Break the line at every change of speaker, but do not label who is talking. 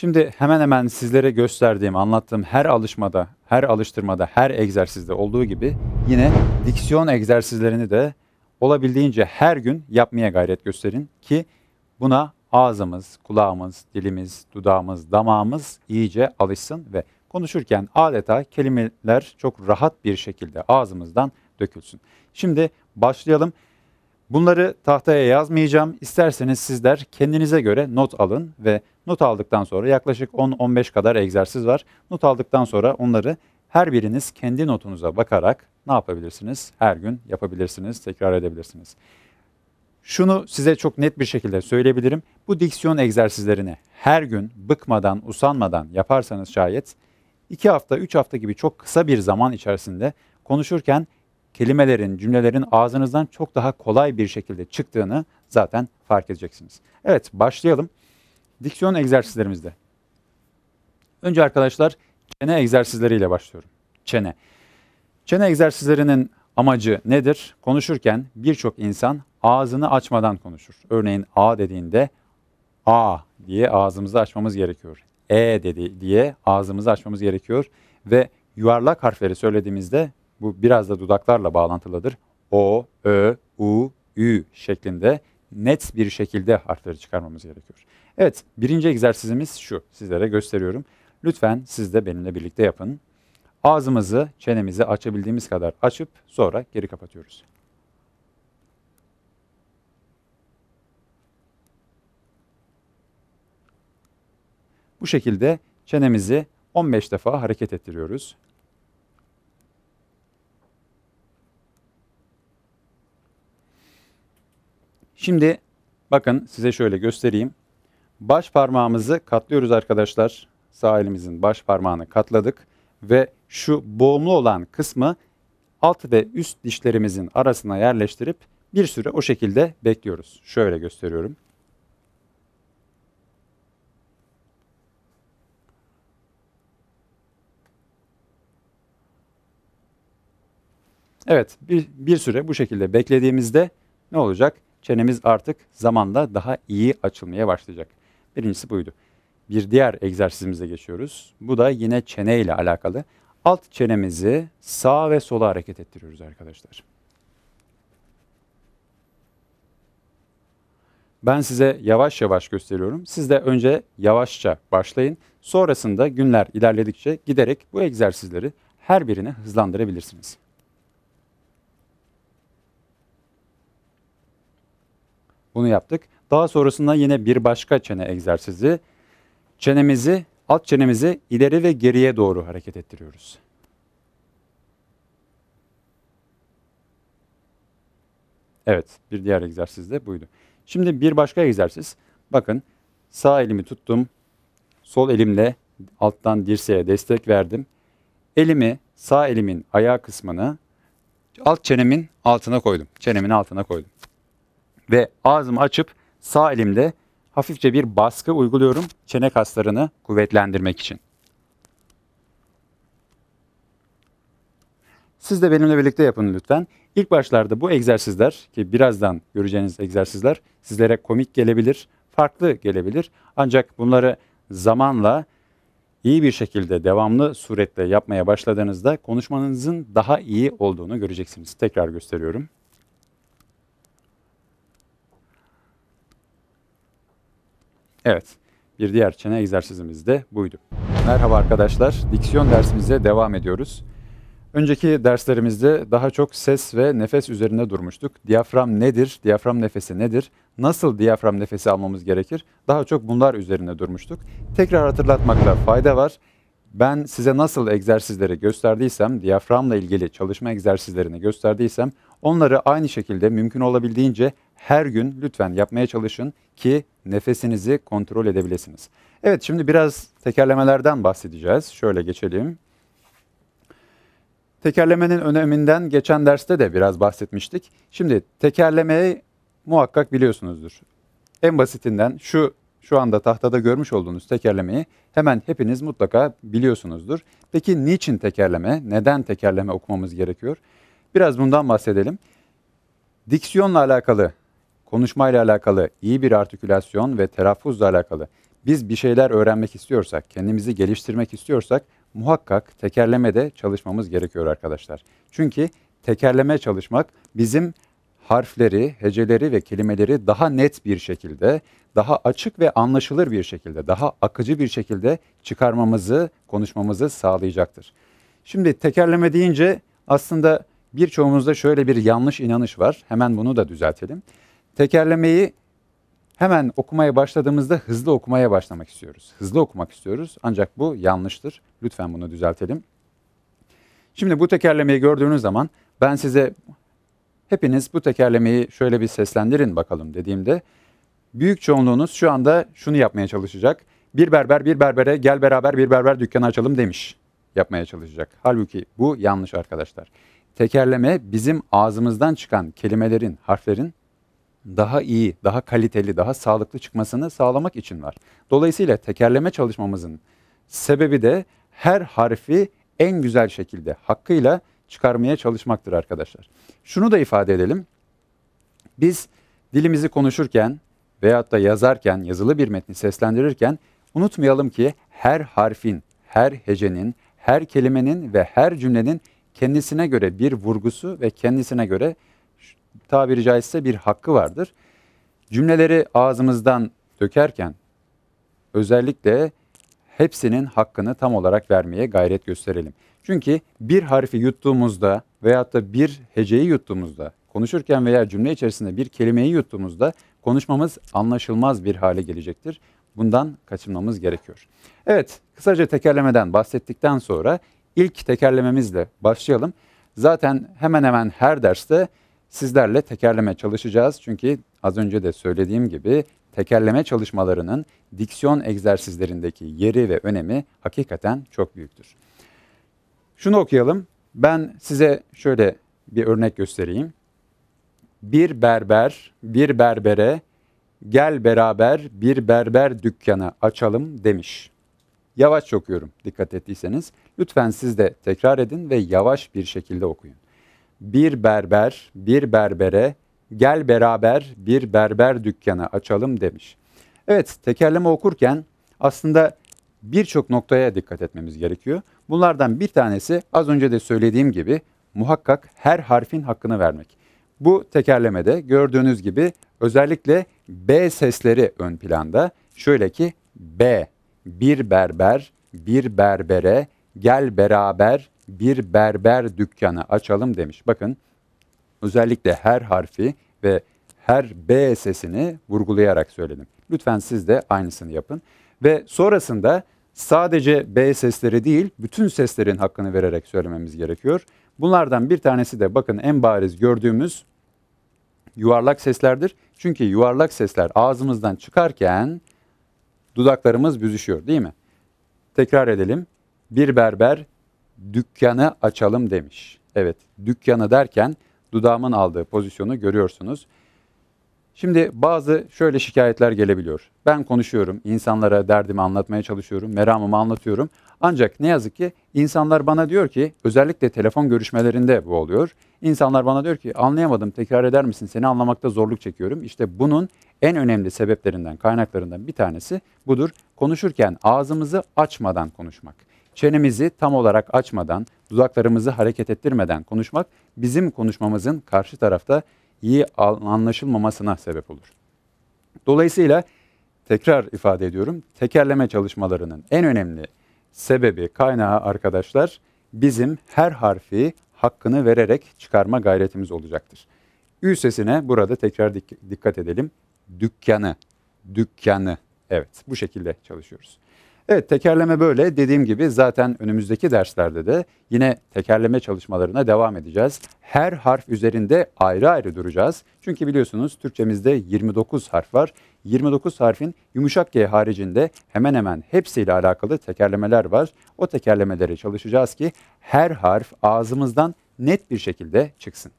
Şimdi hemen hemen sizlere gösterdiğim, anlattığım her alışmada, her alıştırmada, her egzersizde olduğu gibi yine diksiyon egzersizlerini de olabildiğince her gün yapmaya gayret gösterin ki buna ağzımız, kulağımız, dilimiz, dudağımız, damağımız iyice alışsın ve konuşurken adeta kelimeler çok rahat bir şekilde ağzımızdan dökülsün. Şimdi başlayalım. Bunları tahtaya yazmayacağım. İsterseniz sizler kendinize göre not alın ve not aldıktan sonra yaklaşık 10-15 kadar egzersiz var. Not aldıktan sonra onları her biriniz kendi notunuza bakarak ne yapabilirsiniz? Her gün yapabilirsiniz, tekrar edebilirsiniz. Şunu size çok net bir şekilde söyleyebilirim. Bu diksiyon egzersizlerini her gün bıkmadan, usanmadan yaparsanız şayet 2 hafta, 3 hafta gibi çok kısa bir zaman içerisinde konuşurken kelimelerin, cümlelerin ağzınızdan çok daha kolay bir şekilde çıktığını zaten fark edeceksiniz. Evet başlayalım. Diksiyon egzersizlerimizde. Önce arkadaşlar çene egzersizleriyle başlıyorum. Çene. Çene egzersizlerinin amacı nedir? Konuşurken birçok insan ağzını açmadan konuşur. Örneğin A dediğinde A diye ağzımızı açmamız gerekiyor. E dedi diye ağzımızı açmamız gerekiyor ve yuvarlak harfleri söylediğimizde bu biraz da dudaklarla bağlantılıdır. O, Ö, U, Ü şeklinde net bir şekilde harfleri çıkarmamız gerekiyor. Evet, birinci egzersizimiz şu. Sizlere gösteriyorum. Lütfen siz de benimle birlikte yapın. Ağzımızı, çenemizi açabildiğimiz kadar açıp sonra geri kapatıyoruz. Bu şekilde çenemizi 15 defa hareket ettiriyoruz. Şimdi bakın size şöyle göstereyim. Baş parmağımızı katlıyoruz arkadaşlar. Sağ elimizin baş parmağını katladık ve şu boğumlu olan kısmı alt ve üst dişlerimizin arasına yerleştirip bir süre o şekilde bekliyoruz. Şöyle gösteriyorum. Evet bir, bir süre bu şekilde beklediğimizde ne olacak? çenemiz artık zamanla daha iyi açılmaya başlayacak. Birincisi buydu. Bir diğer egzersizimize geçiyoruz. Bu da yine çene ile alakalı. Alt çenemizi sağa ve sola hareket ettiriyoruz arkadaşlar. Ben size yavaş yavaş gösteriyorum. Siz de önce yavaşça başlayın. Sonrasında günler ilerledikçe giderek bu egzersizleri her birini hızlandırabilirsiniz. Bunu yaptık. Daha sonrasında yine bir başka çene egzersizi. Çenemizi, alt çenemizi ileri ve geriye doğru hareket ettiriyoruz. Evet, bir diğer egzersiz de buydu. Şimdi bir başka egzersiz. Bakın, sağ elimi tuttum. Sol elimle alttan dirseğe destek verdim. Elimi, sağ elimin ayağı kısmını alt çenemin altına koydum. Çenemin altına koydum ve ağzımı açıp sağ elimde hafifçe bir baskı uyguluyorum çene kaslarını kuvvetlendirmek için. Siz de benimle birlikte yapın lütfen. İlk başlarda bu egzersizler ki birazdan göreceğiniz egzersizler sizlere komik gelebilir, farklı gelebilir. Ancak bunları zamanla iyi bir şekilde devamlı suretle yapmaya başladığınızda konuşmanızın daha iyi olduğunu göreceksiniz. Tekrar gösteriyorum. Evet, bir diğer çene egzersizimiz de buydu. Merhaba arkadaşlar, diksiyon dersimize devam ediyoruz. Önceki derslerimizde daha çok ses ve nefes üzerinde durmuştuk. Diyafram nedir, diyafram nefesi nedir, nasıl diyafram nefesi almamız gerekir? Daha çok bunlar üzerine durmuştuk. Tekrar hatırlatmakta fayda var. Ben size nasıl egzersizleri gösterdiysem, diyaframla ilgili çalışma egzersizlerini gösterdiysem Onları aynı şekilde mümkün olabildiğince her gün lütfen yapmaya çalışın ki nefesinizi kontrol edebilirsiniz. Evet şimdi biraz tekerlemelerden bahsedeceğiz. Şöyle geçelim. Tekerlemenin öneminden geçen derste de biraz bahsetmiştik. Şimdi tekerlemeyi muhakkak biliyorsunuzdur. En basitinden şu şu anda tahtada görmüş olduğunuz tekerlemeyi hemen hepiniz mutlaka biliyorsunuzdur. Peki niçin tekerleme? Neden tekerleme okumamız gerekiyor? Biraz bundan bahsedelim. Diksiyonla alakalı, konuşmayla alakalı, iyi bir artikülasyon ve telaffuzla alakalı biz bir şeyler öğrenmek istiyorsak, kendimizi geliştirmek istiyorsak muhakkak tekerlemede çalışmamız gerekiyor arkadaşlar. Çünkü tekerleme çalışmak bizim harfleri, heceleri ve kelimeleri daha net bir şekilde, daha açık ve anlaşılır bir şekilde, daha akıcı bir şekilde çıkarmamızı, konuşmamızı sağlayacaktır. Şimdi tekerleme deyince aslında birçoğumuzda şöyle bir yanlış inanış var. Hemen bunu da düzeltelim. Tekerlemeyi hemen okumaya başladığımızda hızlı okumaya başlamak istiyoruz. Hızlı okumak istiyoruz ancak bu yanlıştır. Lütfen bunu düzeltelim. Şimdi bu tekerlemeyi gördüğünüz zaman ben size hepiniz bu tekerlemeyi şöyle bir seslendirin bakalım dediğimde büyük çoğunluğunuz şu anda şunu yapmaya çalışacak. Bir berber bir berbere gel beraber bir berber dükkanı açalım demiş yapmaya çalışacak. Halbuki bu yanlış arkadaşlar. Tekerleme bizim ağzımızdan çıkan kelimelerin, harflerin daha iyi, daha kaliteli, daha sağlıklı çıkmasını sağlamak için var. Dolayısıyla tekerleme çalışmamızın sebebi de her harfi en güzel şekilde hakkıyla çıkarmaya çalışmaktır arkadaşlar. Şunu da ifade edelim. Biz dilimizi konuşurken veyahut da yazarken, yazılı bir metni seslendirirken unutmayalım ki her harfin, her hecenin, her kelimenin ve her cümlenin kendisine göre bir vurgusu ve kendisine göre tabiri caizse bir hakkı vardır. Cümleleri ağzımızdan dökerken özellikle hepsinin hakkını tam olarak vermeye gayret gösterelim. Çünkü bir harfi yuttuğumuzda veyahut da bir heceyi yuttuğumuzda, konuşurken veya cümle içerisinde bir kelimeyi yuttuğumuzda konuşmamız anlaşılmaz bir hale gelecektir. Bundan kaçınmamız gerekiyor. Evet, kısaca tekerlemeden bahsettikten sonra ilk tekerlememizle başlayalım. Zaten hemen hemen her derste sizlerle tekerleme çalışacağız. Çünkü az önce de söylediğim gibi tekerleme çalışmalarının diksiyon egzersizlerindeki yeri ve önemi hakikaten çok büyüktür. Şunu okuyalım. Ben size şöyle bir örnek göstereyim. Bir berber, bir berbere gel beraber bir berber dükkanı açalım demiş. Yavaş okuyorum dikkat ettiyseniz. Lütfen siz de tekrar edin ve yavaş bir şekilde okuyun. Bir berber bir berbere gel beraber bir berber dükkanı açalım demiş. Evet tekerleme okurken aslında birçok noktaya dikkat etmemiz gerekiyor. Bunlardan bir tanesi az önce de söylediğim gibi muhakkak her harfin hakkını vermek. Bu tekerlemede gördüğünüz gibi özellikle B sesleri ön planda. Şöyle ki B bir berber bir berbere gel beraber bir berber dükkanı açalım demiş. Bakın özellikle her harfi ve her B sesini vurgulayarak söyledim. Lütfen siz de aynısını yapın. Ve sonrasında sadece B sesleri değil bütün seslerin hakkını vererek söylememiz gerekiyor. Bunlardan bir tanesi de bakın en bariz gördüğümüz yuvarlak seslerdir. Çünkü yuvarlak sesler ağzımızdan çıkarken dudaklarımız büzüşüyor değil mi? Tekrar edelim. Bir berber dükkanı açalım demiş. Evet, dükkanı derken dudağımın aldığı pozisyonu görüyorsunuz. Şimdi bazı şöyle şikayetler gelebiliyor. Ben konuşuyorum, insanlara derdimi anlatmaya çalışıyorum, meramımı anlatıyorum. Ancak ne yazık ki insanlar bana diyor ki, özellikle telefon görüşmelerinde bu oluyor. İnsanlar bana diyor ki anlayamadım, tekrar eder misin? Seni anlamakta zorluk çekiyorum. İşte bunun en önemli sebeplerinden, kaynaklarından bir tanesi budur. Konuşurken ağzımızı açmadan konuşmak. Çenemizi tam olarak açmadan, dudaklarımızı hareket ettirmeden konuşmak bizim konuşmamızın karşı tarafta iyi anlaşılmamasına sebep olur. Dolayısıyla tekrar ifade ediyorum. Tekerleme çalışmalarının en önemli sebebi, kaynağı arkadaşlar bizim her harfi hakkını vererek çıkarma gayretimiz olacaktır. Ü sesine burada tekrar dik- dikkat edelim dükkanı, dükkanı. Evet bu şekilde çalışıyoruz. Evet tekerleme böyle. Dediğim gibi zaten önümüzdeki derslerde de yine tekerleme çalışmalarına devam edeceğiz. Her harf üzerinde ayrı ayrı duracağız. Çünkü biliyorsunuz Türkçemizde 29 harf var. 29 harfin yumuşak G haricinde hemen hemen hepsiyle alakalı tekerlemeler var. O tekerlemelere çalışacağız ki her harf ağzımızdan net bir şekilde çıksın.